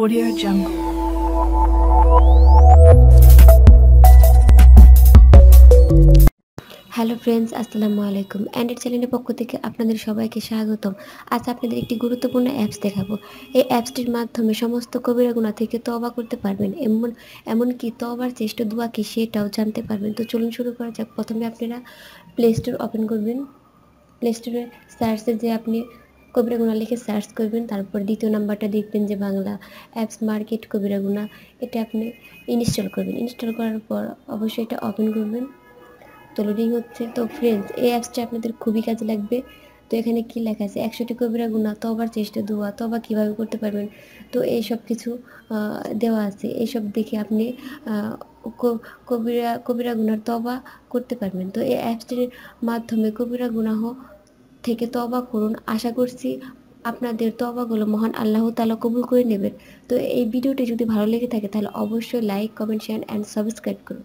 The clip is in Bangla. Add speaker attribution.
Speaker 1: Audio Jungle.
Speaker 2: হ্যালো ফ্রেন্ডস আসসালামু আলাইকুম অ্যান্ডেড চ্যানেলের পক্ষ থেকে আপনাদের সবাইকে স্বাগতম আজ আপনাদের একটি গুরুত্বপূর্ণ অ্যাপস দেখাবো এই অ্যাপসটির মাধ্যমে সমস্ত কবিরা গুণা থেকে তবা করতে পারবেন এমন এমনকি তবার চেষ্ট দোয়া কি সেটাও জানতে পারবেন তো চলুন শুরু করা যাক প্রথমে আপনারা প্লে স্টোর ওপেন করবেন প্লে স্টোরে সার্চে যে আপনি কবিরাগুনা লিখে সার্চ করবেন তারপর দ্বিতীয় নাম্বারটা দেখবেন যে বাংলা অ্যাপস মার্কেট কবিরাগুনা এটা আপনি ইনস্টল করবেন ইনস্টল করার পর অবশ্যই এটা ওপেন করবেন তো লোডিং হচ্ছে তো ফ্রেন্ডস এই অ্যাপসটা আপনাদের খুবই কাজে লাগবে তো এখানে কি লেখা আছে একশোটি কবিরা গুণা তবার চেষ্টা তো তবা কীভাবে করতে পারবেন তো এই সব কিছু দেওয়া আছে এইসব দেখে আপনি কবিরা কবিরা গুণার তবা করতে পারবেন তো এই অ্যাপসটির মাধ্যমে কবিরা গুণাহ থেকে তবা করুন আশা করছি আপনাদের তবাগুলো মহান আল্লাহ তালা কবুল করে নেবেন তো এই ভিডিওটি যদি ভালো লেগে থাকে তাহলে অবশ্যই like comment share and subscribe করুন